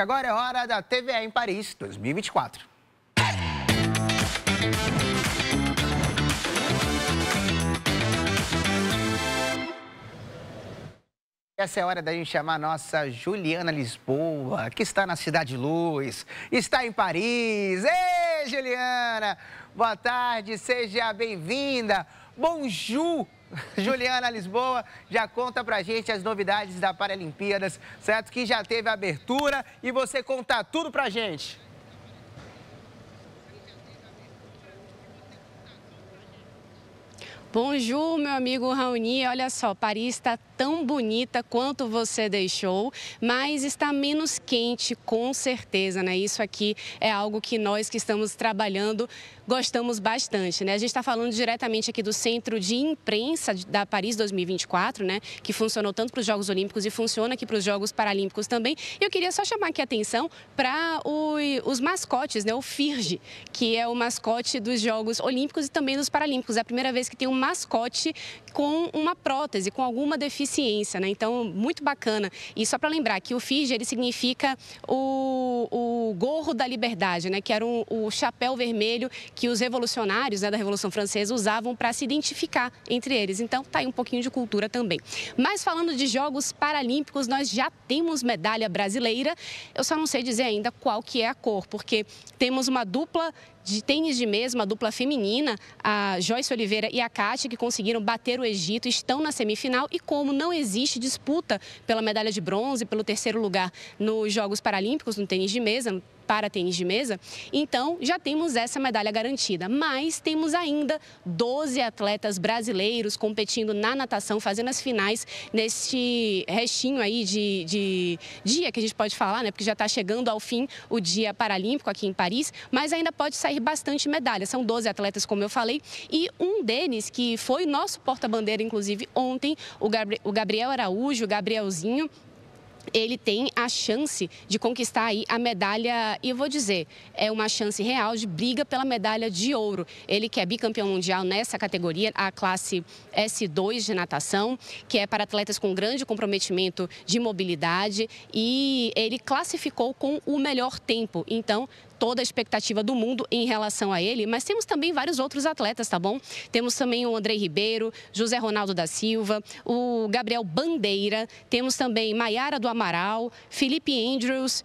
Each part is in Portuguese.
porque agora é hora da TV em Paris 2024. Essa é a hora da gente chamar a nossa Juliana Lisboa, que está na Cidade Luz, está em Paris. Ei, Juliana! Boa tarde, seja bem-vinda. Bonjour! Juliana Lisboa já conta pra gente as novidades da Paralimpíadas, certo? Que já teve abertura e você contar tudo pra gente. Bonjour, meu amigo Raoni. Olha só, Paris está tão bonita quanto você deixou, mas está menos quente, com certeza, né? Isso aqui é algo que nós que estamos trabalhando gostamos bastante, né? A gente está falando diretamente aqui do Centro de Imprensa da Paris 2024, né? Que funcionou tanto para os Jogos Olímpicos e funciona aqui para os Jogos Paralímpicos também. E eu queria só chamar aqui a atenção para os mascotes, né? O FIRGE, que é o mascote dos Jogos Olímpicos e também dos Paralímpicos. É a primeira vez que tem um mascote com uma prótese, com alguma deficiência, né? Então, muito bacana. E só para lembrar que o FIGE, ele significa o, o gorro da liberdade, né? Que era um, o chapéu vermelho que os revolucionários né, da Revolução Francesa usavam para se identificar entre eles. Então, tá aí um pouquinho de cultura também. Mas falando de Jogos Paralímpicos, nós já temos medalha brasileira. Eu só não sei dizer ainda qual que é a cor, porque temos uma dupla de tênis de mesa, uma dupla feminina, a Joyce Oliveira e a Kátia, que conseguiram bater o Egito estão na semifinal e como não existe disputa pela medalha de bronze, pelo terceiro lugar nos Jogos Paralímpicos, no tênis de mesa, para tênis de mesa, então já temos essa medalha garantida. Mas temos ainda 12 atletas brasileiros competindo na natação, fazendo as finais neste restinho aí de, de dia que a gente pode falar, né? Porque já está chegando ao fim o dia paralímpico aqui em Paris, mas ainda pode sair bastante medalha. São 12 atletas, como eu falei, e um deles, que foi nosso porta-bandeira, inclusive, ontem, o Gabriel Araújo, o Gabrielzinho, ele tem a chance de conquistar aí a medalha, e eu vou dizer, é uma chance real de briga pela medalha de ouro. Ele que é bicampeão mundial nessa categoria, a classe S2 de natação, que é para atletas com grande comprometimento de mobilidade, e ele classificou com o melhor tempo. Então, toda a expectativa do mundo em relação a ele, mas temos também vários outros atletas, tá bom? Temos também o Andrei Ribeiro, José Ronaldo da Silva, o Gabriel Bandeira, temos também Maiara do Amaral, Felipe Andrews,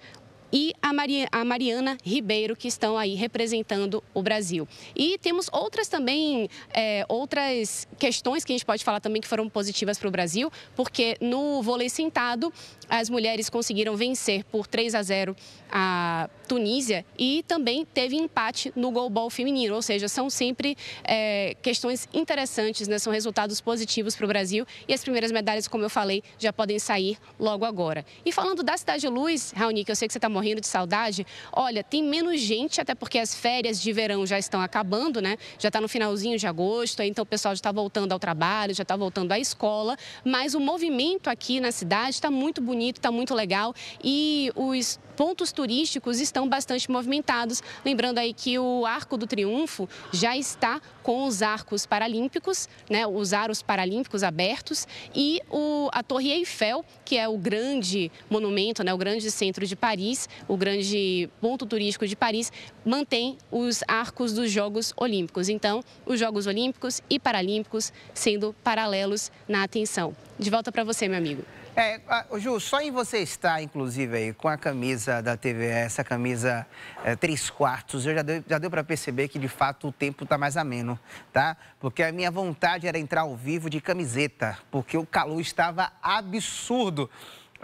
e a, Maria, a Mariana Ribeiro, que estão aí representando o Brasil. E temos outras também, é, outras questões que a gente pode falar também que foram positivas para o Brasil, porque no vôlei sentado, as mulheres conseguiram vencer por 3 a 0 a Tunísia e também teve empate no goalball feminino, ou seja, são sempre é, questões interessantes, né? são resultados positivos para o Brasil e as primeiras medalhas, como eu falei, já podem sair logo agora. E falando da Cidade Luz, Raoni, que eu sei que você está morrendo de saudade, olha, tem menos gente, até porque as férias de verão já estão acabando, né? Já está no finalzinho de agosto, então o pessoal já está voltando ao trabalho, já está voltando à escola, mas o movimento aqui na cidade está muito bonito, está muito legal e os pontos turísticos estão bastante movimentados. Lembrando aí que o Arco do Triunfo já está com os arcos paralímpicos, né, os aros paralímpicos abertos e o, a Torre Eiffel, que é o grande monumento, né, o grande centro de Paris, o grande ponto turístico de Paris, mantém os arcos dos Jogos Olímpicos. Então, os Jogos Olímpicos e Paralímpicos sendo paralelos na atenção. De volta para você, meu amigo. É, Ju, só em você estar, inclusive, aí, com a camisa da TV, essa camisa é, três quartos, eu já deu, já deu para perceber que, de fato, o tempo está mais ameno, tá? Porque a minha vontade era entrar ao vivo de camiseta, porque o calor estava absurdo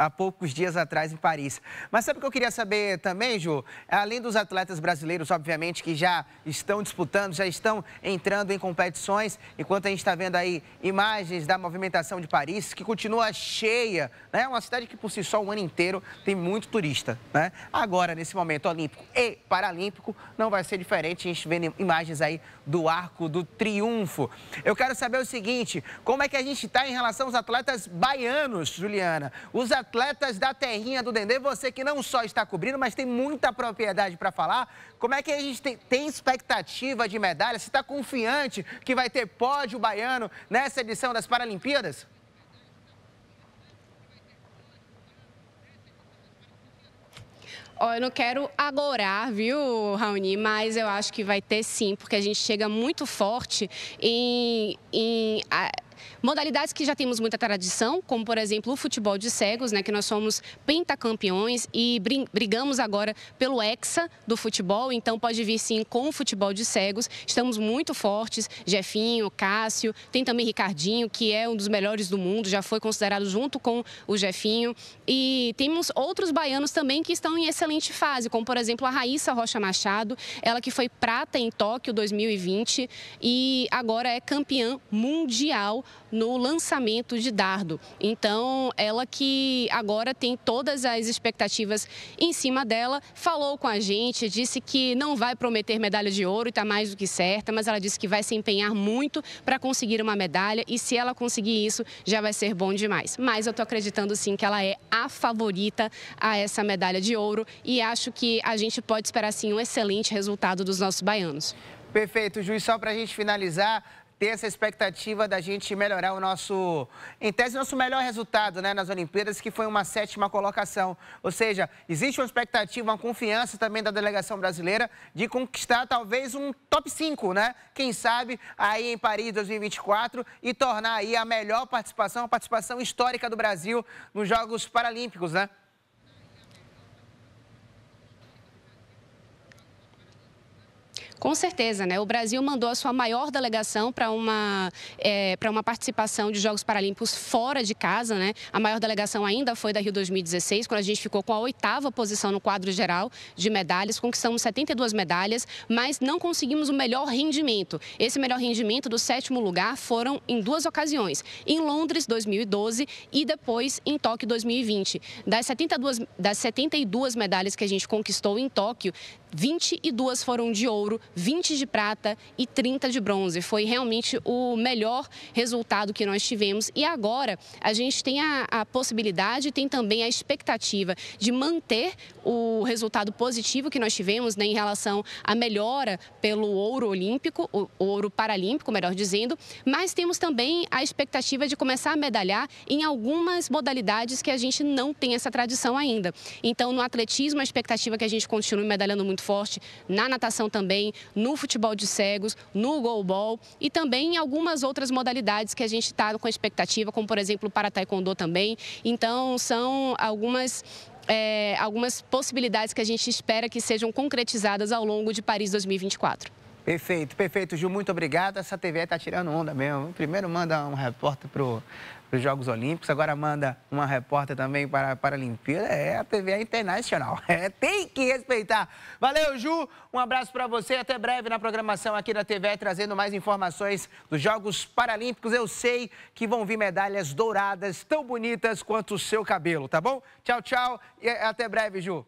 há poucos dias atrás em Paris. Mas sabe o que eu queria saber também, Ju? Além dos atletas brasileiros, obviamente, que já estão disputando, já estão entrando em competições, enquanto a gente está vendo aí imagens da movimentação de Paris, que continua cheia, né? Uma cidade que por si só o ano inteiro tem muito turista, né? Agora, nesse momento olímpico e paralímpico, não vai ser diferente. A gente vendo imagens aí do Arco do Triunfo. Eu quero saber o seguinte, como é que a gente está em relação aos atletas baianos, Juliana? Os atletas atletas da terrinha do Dendê. Você que não só está cobrindo, mas tem muita propriedade para falar. Como é que a gente tem, tem expectativa de medalha? Você está confiante que vai ter pódio baiano nessa edição das Paralimpíadas? oh, eu não quero agorar, viu, Raoni, mas eu acho que vai ter sim, porque a gente chega muito forte em, em Modalidades que já temos muita tradição, como por exemplo o futebol de cegos, né, que nós somos pentacampeões e brigamos agora pelo hexa do futebol, então pode vir sim com o futebol de cegos. Estamos muito fortes, Jefinho, Cássio, tem também Ricardinho, que é um dos melhores do mundo, já foi considerado junto com o Jefinho. E temos outros baianos também que estão em excelente fase, como por exemplo a Raíssa Rocha Machado, ela que foi prata em Tóquio 2020 e agora é campeã mundial no lançamento de dardo. Então, ela que agora tem todas as expectativas em cima dela, falou com a gente, disse que não vai prometer medalha de ouro e está mais do que certa, mas ela disse que vai se empenhar muito para conseguir uma medalha e se ela conseguir isso, já vai ser bom demais. Mas eu estou acreditando sim que ela é a favorita a essa medalha de ouro e acho que a gente pode esperar sim um excelente resultado dos nossos baianos. Perfeito, Juiz. Só para a gente finalizar, ter essa expectativa da gente melhorar o nosso, em tese, nosso melhor resultado né, nas Olimpíadas, que foi uma sétima colocação. Ou seja, existe uma expectativa, uma confiança também da delegação brasileira de conquistar talvez um top 5, né? Quem sabe aí em Paris 2024 e tornar aí a melhor participação, a participação histórica do Brasil nos Jogos Paralímpicos, né? Com certeza, né? O Brasil mandou a sua maior delegação para uma, é, uma participação de Jogos Paralímpicos fora de casa, né? A maior delegação ainda foi da Rio 2016, quando a gente ficou com a oitava posição no quadro geral de medalhas, conquistamos 72 medalhas, mas não conseguimos o melhor rendimento. Esse melhor rendimento do sétimo lugar foram em duas ocasiões, em Londres 2012 e depois em Tóquio 2020. Das 72, das 72 medalhas que a gente conquistou em Tóquio, 22 foram de ouro, 20 de prata e 30 de bronze. Foi realmente o melhor resultado que nós tivemos. E agora a gente tem a, a possibilidade, tem também a expectativa de manter o resultado positivo que nós tivemos né, em relação à melhora pelo ouro olímpico, o ouro paralímpico, melhor dizendo, mas temos também a expectativa de começar a medalhar em algumas modalidades que a gente não tem essa tradição ainda. Então, no atletismo, a expectativa é que a gente continue medalhando muito muito forte na natação também, no futebol de cegos, no goalball e também em algumas outras modalidades que a gente está com expectativa, como por exemplo para taekwondo também. Então são algumas é, algumas possibilidades que a gente espera que sejam concretizadas ao longo de Paris 2024. Perfeito, perfeito, Gil. Muito obrigado. Essa TV está tirando onda mesmo. Primeiro manda um repórter pro para os Jogos Olímpicos, agora manda uma repórter também para, para a Olimpíada. É a TV internacional. É, tem que respeitar. Valeu, Ju. Um abraço para você. Até breve na programação aqui da TV, trazendo mais informações dos Jogos Paralímpicos. Eu sei que vão vir medalhas douradas tão bonitas quanto o seu cabelo, tá bom? Tchau, tchau. E até breve, Ju.